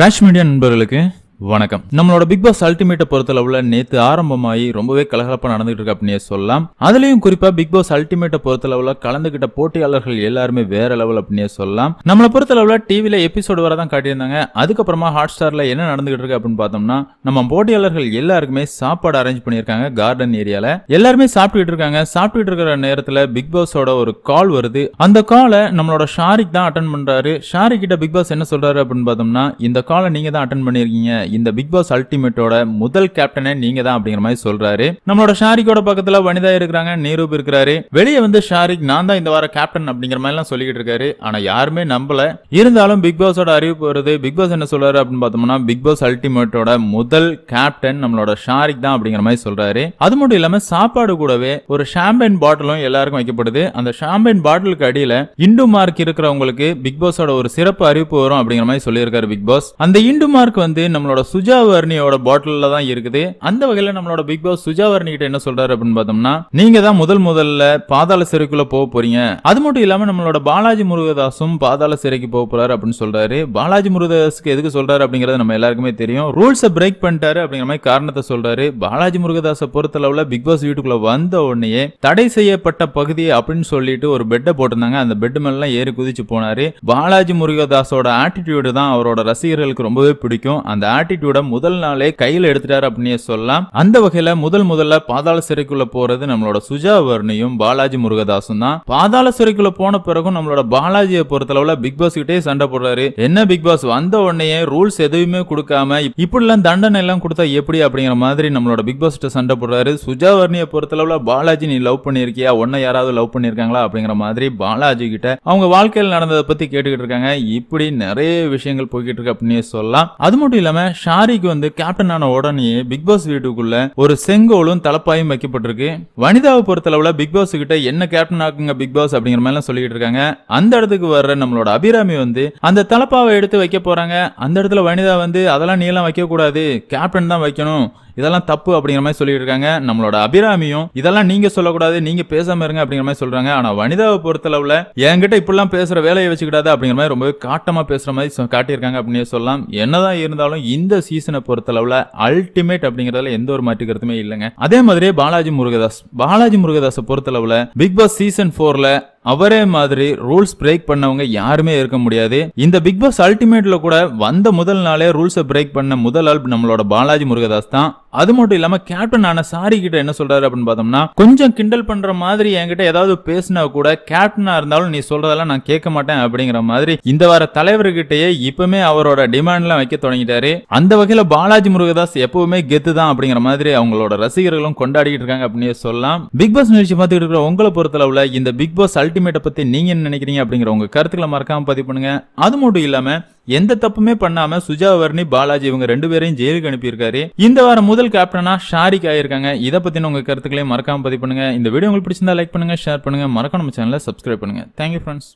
ராஷ் media நண்பர்களுக்கு வணக்கம் நம்மளோட பிக் பாஸ் அல்டிமேட்டை அளவுல நேத்து ஆரம்பமாகி ரொம்பவே கலகலப்பா நடந்துட்டு இருக்கு அப்படின்னு சொல்லலாம் அதுலயும் குறிப்பா பிக் பாஸ் அல்டிமேட்டை அளவுல கலந்துகிட்ட போட்டியாளர்கள் எல்லாருமே வேற லெவல் அப்படின்னே சொல்லலாம் நம்மளை அளவுல டிவில எபிசோடு வரதான் காட்டியிருந்தாங்க அதுக்கப்புறமா ஹாட் ஸ்டார்ல என்ன நடந்துகிட்டு இருக்கு அப்படின்னு பார்த்தோம்னா நம்ம போட்டியாளர்கள் எல்லாருக்குமே சாப்பாடு அரேஞ்ச் பண்ணியிருக்காங்க கார்டன் ஏரியால எல்லாருமே சாப்பிட்டுட்டு இருக்காங்க சாப்பிட்டுட்டு இருக்கிற நேரத்துல பிக் பாஸோட ஒரு கால் வருது அந்த காலை நம்மளோட ஷாரிக் தான் அட்டன் பண்றாரு ஷாரிக் கிட்ட பிக் பாஸ் என்ன சொல்றாரு அப்படின்னு பார்த்தோம்னா இந்த காலை நீங்க தான் அட்டன் பண்ணிருக்கீங்க இந்த பிக் பாஸ் அல்டிமேட்டோட முதல் கேப்டனே நீங்க தான் அப்படிங்கிற மாதிரி சொல்றாரு நம்மளோட ஷாரிக்கோட பக்கத்துல வனிதா இருக்கிறாங்க நீரூப் இருக்கிறாரு வெளியே வந்து ஷாரிக் நான் தான் இந்த வார கேப்டன் அப்படிங்கிற மாதிரி எல்லாம் சொல்லிக்கிட்டு இருக்காரு ஆனா யாருமே நம்பல இருந்தாலும் பிக் பாஸோட அறிவிப்பு வருது பிக் பாஸ் என்ன சொல்றாரு அப்படின்னு பார்த்தோம்னா பிக் பாஸ் அல்டிமேட்டோட முதல் கேப்டன் நம்மளோட ஷாரிக் தான் அப்படிங்கிற மாதிரி சொல்றாரு அது மட்டும் இல்லாம சாப்பாடு கூடவே ஒரு ஷாம்பைன் பாட்டிலும் எல்லாருக்கும் வைக்கப்படுது அந்த ஷாம்பைன் பாட்டிலுக்கு அடியில இண்டு மார்க் இருக்கிறவங்களுக்கு பிக் பாஸோட ஒரு சிறப்பு அறிவிப்பு வரும் அப்படிங்கிற மாதிரி சொல்லியிருக்காரு பிக் பாஸ் அந்த இண்டு மார்க் வந்து நம்மளோட நம்மளோட சுஜாவர்ணியோட பாட்டில் தான் இருக்குது அந்த வகையில நம்மளோட பிக் பாஸ் சுஜாவர்ணி கிட்ட என்ன சொல்றாரு அப்படின்னு பார்த்தோம்னா நீங்க தான் முதல் முதல்ல பாதாள சிறைக்குள்ள போக போறீங்க அது மட்டும் இல்லாம நம்மளோட பாலாஜி முருகதாசும் பாதாள சிறைக்கு போக போறாரு அப்படின்னு சொல்றாரு பாலாஜி முருகதாஸுக்கு எதுக்கு சொல்றாரு அப்படிங்கறது நம்ம எல்லாருக்குமே தெரியும் ரூல்ஸை பிரேக் பண்ணிட்டாரு அப்படிங்கிற மாதிரி காரணத்தை சொல்றாரு பாலாஜி முருகதாசை அளவுல பிக் பாஸ் வீட்டுக்குள்ள வந்த உடனே தடை செய்யப்பட்ட பகுதி அப்படின்னு சொல்லிட்டு ஒரு பெட்டை போட்டிருந்தாங்க அந்த பெட் மேலாம் ஏறி குதிச்சு போனாரு பாலாஜி முருகதாஸோட ஆட்டிடியூடு தான் அவரோட ரசிகர்களுக்கு ரொம்பவே பிடிக்கும் அந்த ஆட்டிடியூட முதல் நாளே கையில் எடுத்துட்டாரு அப்படின்னு சொல்லலாம் அந்த வகையில முதல் முதல்ல பாதாள சிறைக்குள்ள போறது நம்மளோட சுஜா வர்ணியும் பாலாஜி முருகதாசும் தான் பாதாள சிறைக்குள்ள போன பிறகும் நம்மளோட பாலாஜியை பொறுத்தளவுல பிக் பாஸ் கிட்டே சண்டை போடுறாரு என்ன பிக் பாஸ் வந்த உடனே ரூல்ஸ் எதுவுமே கொடுக்காம இப்படிலாம் தண்டனை எல்லாம் கொடுத்தா எப்படி அப்படிங்கிற மாதிரி நம்மளோட பிக் பாஸ் கிட்ட சண்டை போடுறாரு சுஜா வர்ணியை பொறுத்தளவுல பாலாஜி நீ லவ் பண்ணியிருக்கியா உன்ன யாராவது லவ் பண்ணிருக்காங்களா அப்படிங்கிற மாதிரி பாலாஜி கிட்ட அவங்க வாழ்க்கையில் நடந்ததை பத்தி கேட்டுக்கிட்டு இருக்காங்க இப்படி நிறைய விஷயங்கள் போய்கிட்டு இருக்கு அப்படின்னு சொல்லலாம் அது மட்டும் இல்லாம ஷாரிக்கு வந்து கேப்டன் ஆன உடனே பிக் பாஸ் வீட்டுக்குள்ள ஒரு செங்கோலும் தலப்பாயும் வைக்கப்பட்டிருக்கு வனிதாவை பொறுத்தளவுல பிக் பாஸ் கிட்ட என்ன கேப்டன் ஆக்குங்க பிக் பாஸ் அப்படிங்கிற மாதிரி சொல்லிட்டு இருக்காங்க அந்த இடத்துக்கு வர்ற நம்மளோட அபிராமி வந்து அந்த தலப்பாவை எடுத்து வைக்க போறாங்க அந்த இடத்துல வனிதா வந்து அதெல்லாம் நீ எல்லாம் வைக்க கூடாது கேப்டன் தான் வைக்கணும் இதெல்லாம் தப்பு அப்படிங்கிற மாதிரி சொல்லிட்டு இருக்காங்க நம்மளோட அபிராமியும் இதெல்லாம் நீங்க சொல்லக்கூடாது நீங்க பேசாம இருங்க அப்படிங்கிற மாதிரி சொல்றாங்க ஆனா வனிதாவை அளவுல என்கிட்ட இப்படிலாம் பேசுற வேலையை வச்சுக்கிடாது அப்படிங்கிற மாதிரி ரொம்பவே காட்டமா பேசுற மாதிரி காட்டியிருக்காங்க அப்படின்னு சொல்லலாம் என்னதான் இருந்தாலும் இந்த சீசனை அளவுல அல்டிமேட் அப்படிங்கறதுல எந்த ஒரு மாற்று கருத்துமே இல்லைங்க அதே மாதிரியே பாலாஜி முருகதாஸ் பாலாஜி முருகதாஸை அளவுல பிக் பாஸ் சீசன் போர்ல அவரே மாதிரி ரூல்ஸ் பிரேக் பண்ணவங்க யாருமே இருக்க முடியாது இந்த பிக் பாஸ் அல்டிமேட்ல கூட வந்த முதல் நாளே ரூல்ஸை பிரேக் பண்ண முதல் ஆள் நம்மளோட பாலாஜி முருகதாஸ் தான் அது மட்டும் இல்லாம கேப்டன் ஆன சாரி கிட்ட என்ன சொல்றாரு அப்படின்னு பார்த்தோம்னா கொஞ்சம் கிண்டல் பண்ற மாதிரி என்கிட்ட ஏதாவது பேசினா கூட கேப்டனா இருந்தாலும் நீ சொல்றதெல்லாம் நான் கேட்க மாட்டேன் அப்படிங்கிற மாதிரி இந்த வார தலைவர்கிட்டயே இப்பவுமே அவரோட டிமாண்ட்லாம் வைக்க தொடங்கிட்டாரு அந்த வகையில பாலாஜி முருகதாஸ் எப்பவுமே கெத்து தான் அப்படிங்கிற மாதிரி அவங்களோட ரசிகர்களும் கொண்டாடிக்கிட்டு இருக்காங்க அப்படின்னு சொல்லலாம் பிக் பாஸ் நிகழ்ச்சி பார்த்துட்டு இருக்கிற உங்களை பொறுத்தளவுல இந்த பிக் பாஸ் அல்டிமேட்டை பத்தி நீங்க என்ன நினைக்கிறீங்க அப்படிங்கிற உங்க கருத்துக்களை மறக்காம பதிவு பண்ணுங்க அது மட்டும் இல்லாம எந்த தப்புமே பண்ணாம சுஜா வர்ணி பாலாஜி இவங்க ரெண்டு பேரையும் ஜெயிலுக்கு அனுப்பியிருக்காரு இந்த வாரம் முதல் கேப்டனா ஷாரிக் ஆயிருக்காங்க இதை பத்தின உங்க கருத்துக்களையும் மறக்காம பதிவு பண்ணுங்க இந்த வீடியோ உங்களுக்கு பிடிச்சிருந்தா லைக் பண்ணுங்க ஷேர் பண்ணுங்க மறக்காம சேனலை சப்ஸ்கிரைப் பண்ணுங்க தேங்க்யூ ஃப்ரெண்ட்ஸ்